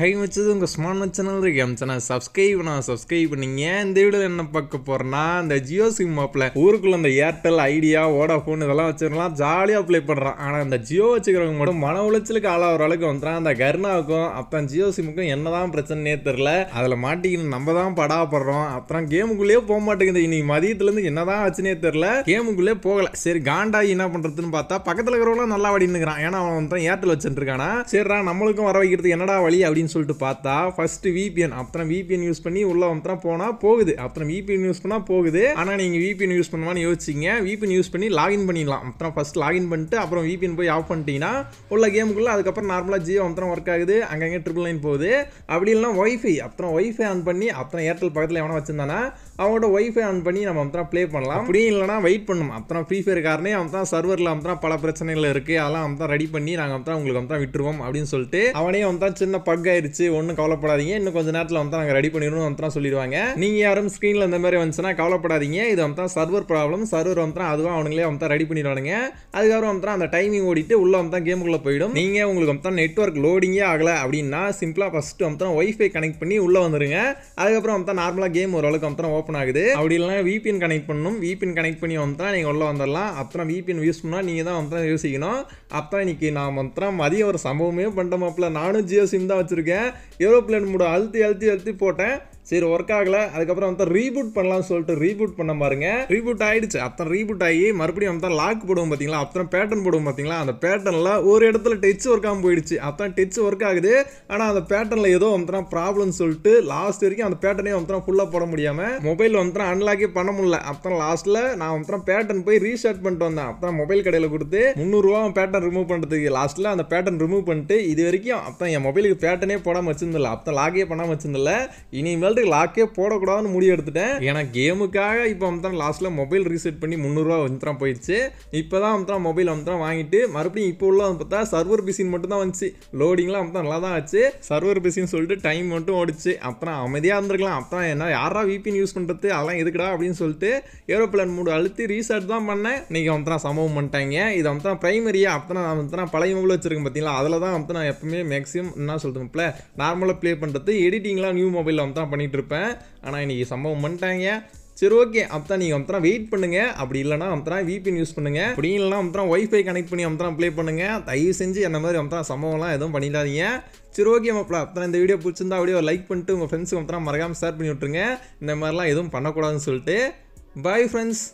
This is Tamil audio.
ஹை வச்சது உங்கள் ஸ்மார்ட் சேனல் இருக்கு எம் சப்ஸ்கிரைப் நான் சப்ஸ்கிரைப் பண்ணிங்க இந்த வீடியோவில் என்ன பார்க்க போகிறேன்னா இந்த ஜியோ சிம் ஆப்பில் ஊருக்குள்ள அந்த ஏர்டெல் ஐடியா ஓடாஃபோன் இதெல்லாம் வச்சுருக்கலாம் ஜாலியாக அப்ளை பண்ணுறான் ஆனால் இந்த ஜியோ வச்சுக்கிறவங்க மட்டும் மன உளைச்சலுக்கு ஆளாகிற அளவுக்கு வந்துட்டான் அந்த கர்ணாவுக்கும் அப்புறம் ஜியோ சிம்முக்கும் என்னதான் பிரச்சனையே தெரில அதில் மாட்டிக்கின்னு நம்ம தான் படாப்படுறோம் அப்புறம் கேமுக்குள்ளேயே போக மாட்டேங்குது இன்னைக்கு மதியத்துலேருந்து என்ன தான் வச்சுனே தெரில கேமுக்குள்ளேயே போகலை சரி காண்டா என்ன பண்ணுறதுன்னு பார்த்தா பக்கத்தில் இருக்கிறவங்களும் நல்லா வடினுக்கிறான் ஏன்னா அவன் ஏர்டெல் வச்சுருக்கானா சரிடா நம்மளுக்கும் வர வைக்கிறது என்னடா வழி அப்படின்னு அப்படின்னு சொல்லிட்டு பார்த்தா ஃபர்ஸ்ட் விபிஎன் அப்புறம் விபிஎன் யூஸ் பண்ணி உள்ள அப்புறம் போனால் போகுது அப்புறம் விபிஎன் யூஸ் பண்ணால் போகுது ஆனால் நீங்கள் விபிஎன் யூஸ் பண்ணுவான்னு யோசிச்சிங்க விபிஎன் யூஸ் பண்ணி லாகின் பண்ணிடலாம் அப்புறம் ஃபர்ஸ்ட் லாகின் பண்ணிட்டு அப்புறம் விபிஎன் போய் ஆஃப் பண்ணிட்டீங்கன்னா உள்ள கேமுக்குள்ளே அதுக்கப்புறம் நார்மலாக ஜியோ அப்புறம் ஒர்க் ஆகுது அங்கங்கே ட்ரிபிள் லைன் போகுது அப்படி இல்லைனா ஒய்ஃபை அப்புறம் ஒய்ஃபை ஆன் பண்ணி அப்புறம் ஏர்டெல் பக்கத்தில் எவனா வச்சிருந்தானா அவங்களோட ஒய்ஃபை ஆன் பண்ணி நம்ம அப்புறம் ப்ளே பண்ணலாம் அப்படி இல்லைனா வெயிட் பண்ணணும் அப்புறம் ஃப்ரீ ஃபயர் காரணே அவன் சர்வரில் அப்புறம் பல பிரச்சனைகள் இருக்குது அதெல்லாம் அவன் ரெடி பண்ணி நாங்கள் அப்புறம் உங்களுக்கு அப்புறம் விட்டுருவோம் அப்படின்னு சொல்லிட்டு அவனே அவன் சின்ன பக்கை ஆயிடுச்சு ஒன்றும் கவலைப்படாதீங்க இன்னும் கொஞ்சம் நேரத்தில் வந்து நாங்கள் ரெடி பண்ணிடணும் வந்து சொல்லிடுவாங்க நீங்கள் யாரும் ஸ்க்ரீனில் இந்த மாதிரி வந்துச்சுன்னா கவலைப்படாதீங்க இது வந்து சர்வர் ப்ராப்ளம் சர்வர் வந்து அதுவாக அவனுங்களே வந்து ரெடி பண்ணிடுவானுங்க அதுக்கப்புறம் வந்து அந்த டைமிங் ஓடிட்டு உள்ளே வந்து கேமுக்குள்ளே போயிடும் நீங்கள் உங்களுக்கு வந்து நெட்ஒர்க் லோடிங்கே ஆகலை அப்படின்னா சிம்பிளாக ஃபஸ்ட்டு வந்து ஒய்ஃபை கனெக்ட் பண்ணி உள்ளே வந்துருங்க அதுக்கப்புறம் வந்து நார்மலாக கேம் ஓரளவுக்கு வந்து ஓப்பன் ஆகுது அப்படி இல்லைனா விபிஎன் கனெக்ட் பண்ணணும் விபிஎன் கனெக்ட் பண்ணி வந்து நீங்கள் உள்ளே வந்துடலாம் அப்புறம் விபிஎன் யூஸ் பண்ணால் நீங்கள் தான் வந்து யோசிக்கணும் அப்புறம் இன்னைக்கு நான் வந்து மதியம் ஒரு சம்பவமே பண்ணிட்டோம் மாப்பிள்ள நானும் ஜியோ சிம் தான் வச்சிருக்கேன் போட்டிருக்கேன் ஏரோப்ளேன் மூட அழுத்தி அழுத்தி அழுத்தி போட்டேன் சரி ஒர்க் ஆகலை அதுக்கப்புறம் வந்து ரீபூட் பண்ணலாம்னு சொல்லிட்டு ரீபூட் பண்ண பாருங்க ரீபூட் ஆயிடுச்சு அத்தனை ரீபூட் ஆகி மறுபடியும் வந்து லாக் போடுவோம் பார்த்தீங்களா அத்தனை பேட்டர்ன் போடுவோம் பார்த்தீங்களா அந்த பேட்டர்னில் ஒரு இடத்துல டச் ஒர்க் ஆகும் போயிடுச்சு அத்தனை டச் ஒர்க் ஆகுது ஆனால் அந்த பேட்டர்னில் ஏதோ வந்து ப்ராப்ளம்னு சொல்லிட்டு லாஸ்ட் வரைக்கும் அந்த பேட்டர்னே வந்து ஃபுல்லாக போட முடியாமல் மொபைல் வந்து அன்லாக்கே பண்ண முடியல அத்தனை லாஸ்ட்டில் நான் வந்து பேட்டர்ன் போய் ரீஸ்டார்ட் பண்ணிட்டு வந்தேன் அப்புறம் மொபைல் கடையில் கொடுத்து முந்நூறுரூவா பேட்டர்ன் ரிமூவ் பண்ணுறதுக்கு லாஸ்ட்டில் அந்த பேட்டர்ன் ரிமூவ் பண்ணிட்டு இது வரைக்கும் அப்போ என் மொபைலுக்கு பேட்டர்னே போடாமல் வச்சிருந்தில்ல அப்போ லாகே பண்ணாமல் வச்சிருந்தில்ல இனிமேல் ரிசல்ட்டு லாக்கே போடக்கூடாதுன்னு முடிவு எடுத்துட்டேன் ஏன்னா கேமுக்காக இப்போ அம்தான் லாஸ்ட்டில் மொபைல் ரீசெட் பண்ணி முந்நூறுரூவா வந்துட்டான் போயிடுச்சு இப்போ தான் அம்தான் மொபைல் அமுத்தான் வாங்கிட்டு மறுபடியும் இப்போ உள்ள பார்த்தா சர்வர் பிசின் மட்டும் தான் வந்துச்சு லோடிங்லாம் அம்தான் நல்லா தான் ஆச்சு சர்வர் பிசின்னு சொல்லிட்டு டைம் மட்டும் ஓடிச்சு அப்புறம் அமைதியாக இருந்திருக்கலாம் அப்புறம் என்ன யாரா விபின் யூஸ் பண்ணுறது அதெல்லாம் எதுக்குடா அப்படின்னு சொல்லிட்டு ஏரோப்ளேன் மூடு அழுத்தி ரீசார்ட் தான் பண்ணேன் இன்றைக்கி அம்தான் சம்பவம் பண்ணிட்டாங்க இது அம்தான் ப்ரைமரியாக அப்போ நான் பழைய மொபைல் வச்சிருக்கேன் பார்த்தீங்களா அதில் தான் அம்தான் எப்பவுமே மேக்ஸிமம் என்ன சொல்கிறோம்ல நார்மலாக ப்ளே பண்ணுறது எடிட்டிங்லாம் நியூ மொபைலில் அம்தான் பண்ணி பண்ணிட்டு இருப்பேன் ஆனால் இன்னைக்கு சம்பவம் பண்ணிட்டாங்க சரி ஓகே அப்பதான் நீங்கள் அம்த்ரா வெயிட் பண்ணுங்க அப்படி இல்லைனா அம்த்ரா விபின் யூஸ் பண்ணுங்க அப்படி இல்லைனா அம்த்ரா ஒய்ஃபை கனெக்ட் பண்ணி அம்த்ரா பிளே பண்ணுங்க தயவு செஞ்சு என்ன மாதிரி அம்த்ரா சம்பவம்லாம் எதுவும் பண்ணிடாதீங்க சரி ஓகே மாப்பிளா அப்புறம் இந்த வீடியோ பிடிச்சிருந்தா அப்படியே லைக் பண்ணிட்டு உங்கள் ஃப்ரெண்ட்ஸுக்கு அப்புறம் மறக்காமல் ஷேர் பண்ணி விட்டுருங்க இந்த மாதிரிலாம் எதுவும் பண்ணக்கூடாதுன்னு சொல்லிட்டு பாய் ஃப்ரெண்ட்ஸ்